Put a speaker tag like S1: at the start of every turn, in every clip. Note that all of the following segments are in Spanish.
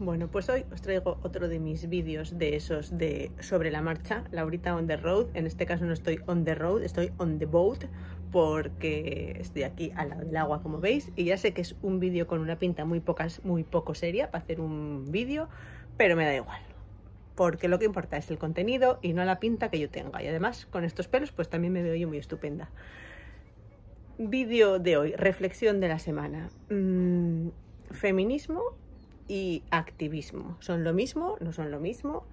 S1: Bueno, pues hoy os traigo otro de mis vídeos de esos de sobre la marcha, Laurita on the road. En este caso no estoy on the road, estoy on the boat porque estoy aquí al lado del agua, como veis. Y ya sé que es un vídeo con una pinta muy, muy poco seria para hacer un vídeo, pero me da igual. Porque lo que importa es el contenido y no la pinta que yo tenga. Y además, con estos pelos, pues también me veo yo muy estupenda. Vídeo de hoy, reflexión de la semana. Mm, feminismo y activismo. ¿Son lo mismo? ¿No son lo mismo?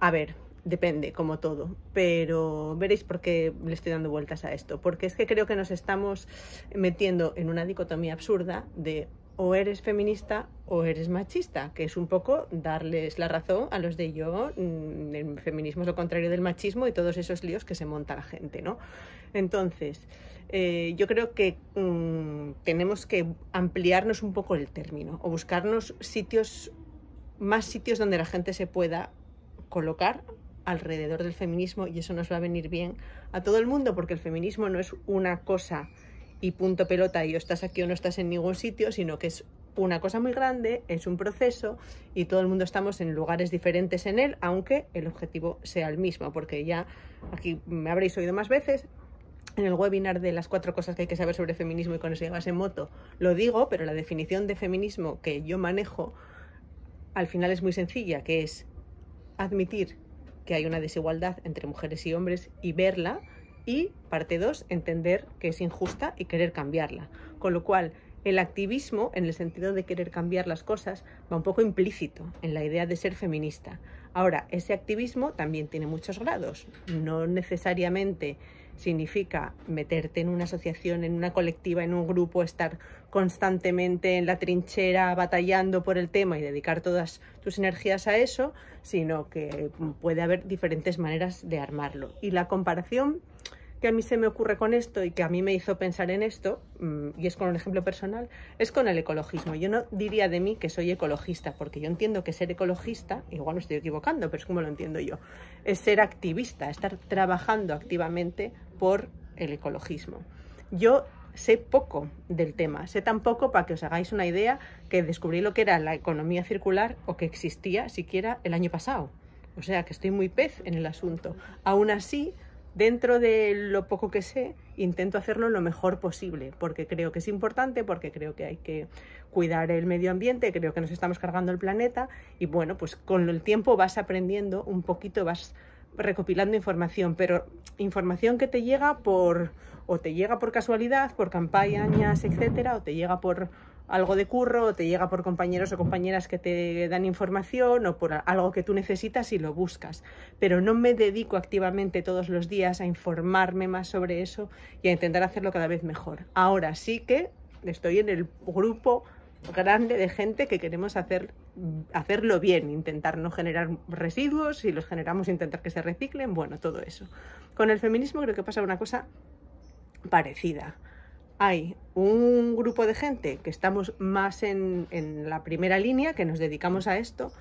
S1: A ver, depende, como todo. Pero veréis por qué le estoy dando vueltas a esto. Porque es que creo que nos estamos metiendo en una dicotomía absurda de o eres feminista o eres machista, que es un poco darles la razón a los de yo, mm, el feminismo es lo contrario del machismo y todos esos líos que se monta la gente, ¿no? Entonces, eh, yo creo que mm, tenemos que ampliarnos un poco el término o buscarnos sitios, más sitios donde la gente se pueda colocar alrededor del feminismo y eso nos va a venir bien a todo el mundo porque el feminismo no es una cosa y punto pelota y o estás aquí o no estás en ningún sitio, sino que es una cosa muy grande, es un proceso y todo el mundo estamos en lugares diferentes en él, aunque el objetivo sea el mismo, porque ya aquí me habréis oído más veces, en el webinar de las cuatro cosas que hay que saber sobre feminismo y cuando se llevas en moto lo digo, pero la definición de feminismo que yo manejo al final es muy sencilla, que es admitir que hay una desigualdad entre mujeres y hombres y verla, y parte 2, entender que es injusta y querer cambiarla. Con lo cual, el activismo, en el sentido de querer cambiar las cosas, va un poco implícito en la idea de ser feminista. Ahora, ese activismo también tiene muchos grados. No necesariamente significa meterte en una asociación, en una colectiva, en un grupo, estar constantemente en la trinchera batallando por el tema y dedicar todas tus energías a eso, sino que puede haber diferentes maneras de armarlo. Y la comparación que a mí se me ocurre con esto y que a mí me hizo pensar en esto, mm, y es con un ejemplo personal, es con el ecologismo. Yo no diría de mí que soy ecologista, porque yo entiendo que ser ecologista, igual me estoy equivocando, pero es como lo entiendo yo, es ser activista, estar trabajando activamente por el ecologismo. Yo sé poco del tema, sé tan poco para que os hagáis una idea que descubrí lo que era la economía circular o que existía siquiera el año pasado. O sea que estoy muy pez en el asunto. Aún así, dentro de lo poco que sé, intento hacerlo lo mejor posible, porque creo que es importante, porque creo que hay que cuidar el medio ambiente, creo que nos estamos cargando el planeta y bueno, pues con el tiempo vas aprendiendo un poquito, vas recopilando información, pero información que te llega por o te llega por casualidad, por campañas, etcétera, o te llega por algo de curro, te llega por compañeros o compañeras que te dan información o por algo que tú necesitas y lo buscas. Pero no me dedico activamente todos los días a informarme más sobre eso y a intentar hacerlo cada vez mejor. Ahora sí que estoy en el grupo grande de gente que queremos hacer, hacerlo bien, intentar no generar residuos, si los generamos intentar que se reciclen, bueno, todo eso. Con el feminismo creo que pasa una cosa parecida hay un grupo de gente que estamos más en, la primera línea, que nos dedicamos a esto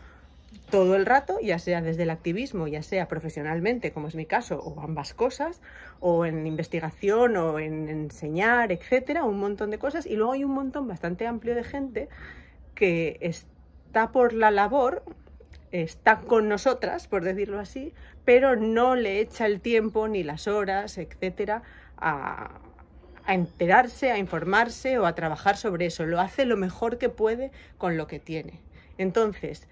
S1: todo el rato, ya sea desde el activismo, ya sea profesionalmente, como es mi caso, o ambas cosas, o en investigación, o en enseñar, etcétera, un montón de cosas. Y luego hay un montón bastante amplio de gente que está por la labor, está con nosotras, por decirlo así, pero no le echa el tiempo ni las horas, etcétera, a a enterarse, a informarse o a trabajar sobre eso. Lo hace lo mejor que puede con lo que tiene. Entonces,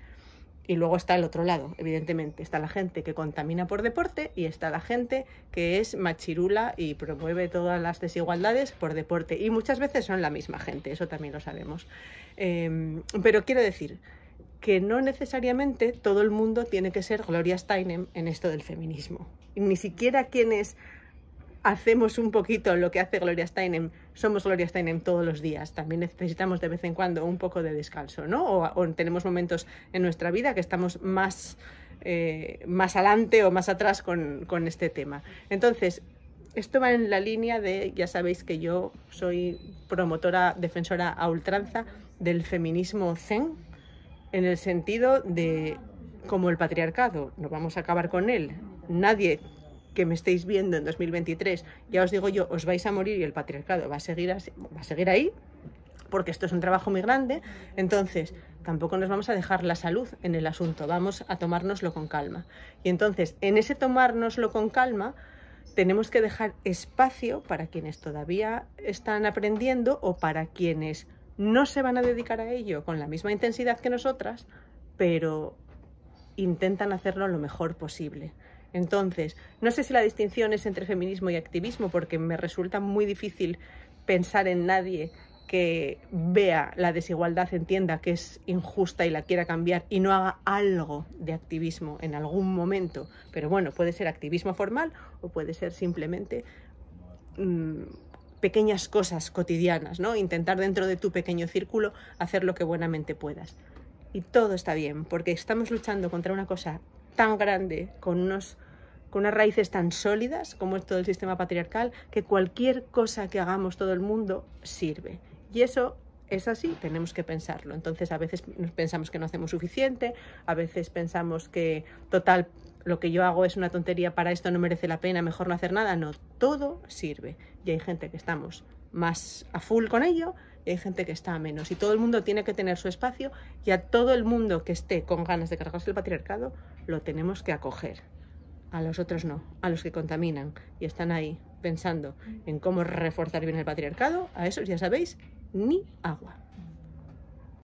S1: y luego está el otro lado, evidentemente. Está la gente que contamina por deporte y está la gente que es machirula y promueve todas las desigualdades por deporte. Y muchas veces son la misma gente, eso también lo sabemos. Em, pero quiero decir que no necesariamente todo el mundo tiene que ser Gloria Steinem en esto del feminismo. Ni siquiera quienes hacemos un poquito lo que hace Gloria Steinem, somos Gloria Steinem todos los días, también necesitamos de vez en cuando un poco de descanso, ¿no? O, tenemos momentos en nuestra vida que estamos más, eh, más adelante o más atrás con, con este tema. Entonces, esto va en la línea de, ya sabéis que yo soy promotora, defensora a ultranza del feminismo zen, en el sentido de como el patriarcado, no vamos a acabar con él. Nadie que me estéis viendo en 2023, ya os digo yo, os vais a morir y el patriarcado va a seguir, va a seguir ahí, porque esto es un trabajo muy grande, entonces tampoco nos vamos a dejar la salud en el asunto, vamos a tomárnoslo con calma. Y entonces, en ese tomárnoslo con calma, tenemos que dejar espacio para quienes todavía están aprendiendo o para quienes no se van a dedicar a ello con la misma intensidad que nosotras, pero intentan hacerlo lo mejor posible. Entonces, no sé si la distinción es entre feminismo y activismo, porque me resulta muy difícil pensar en nadie que vea la desigualdad, entienda que es injusta y la quiera cambiar y no haga algo de activismo en algún momento. Pero bueno, puede ser activismo formal o puede ser simplemente mm, pequeñas cosas cotidianas, ¿no? Intentar dentro de tu pequeño círculo hacer lo que buenamente puedas. Y todo está bien, porque estamos luchando contra una cosa tan grande, con, unos, con unas raíces tan sólidas como es todo el sistema patriarcal, que cualquier cosa que hagamos todo el mundo sirve. Y eso es así, tenemos que pensarlo. Entonces a veces pensamos que no hacemos suficiente, a veces pensamos que total, lo que yo hago es una tontería, para esto no merece la pena, mejor no hacer nada. No, todo sirve. Y hay gente que estamos más a full con ello hay gente que está a menos. Y todo el mundo tiene que tener su espacio y a todo el mundo que esté con ganas de cargarse el patriarcado lo tenemos que acoger. A los otros no, a los que contaminan y están ahí pensando en cómo reforzar bien el patriarcado, a esos ya sabéis, ni agua.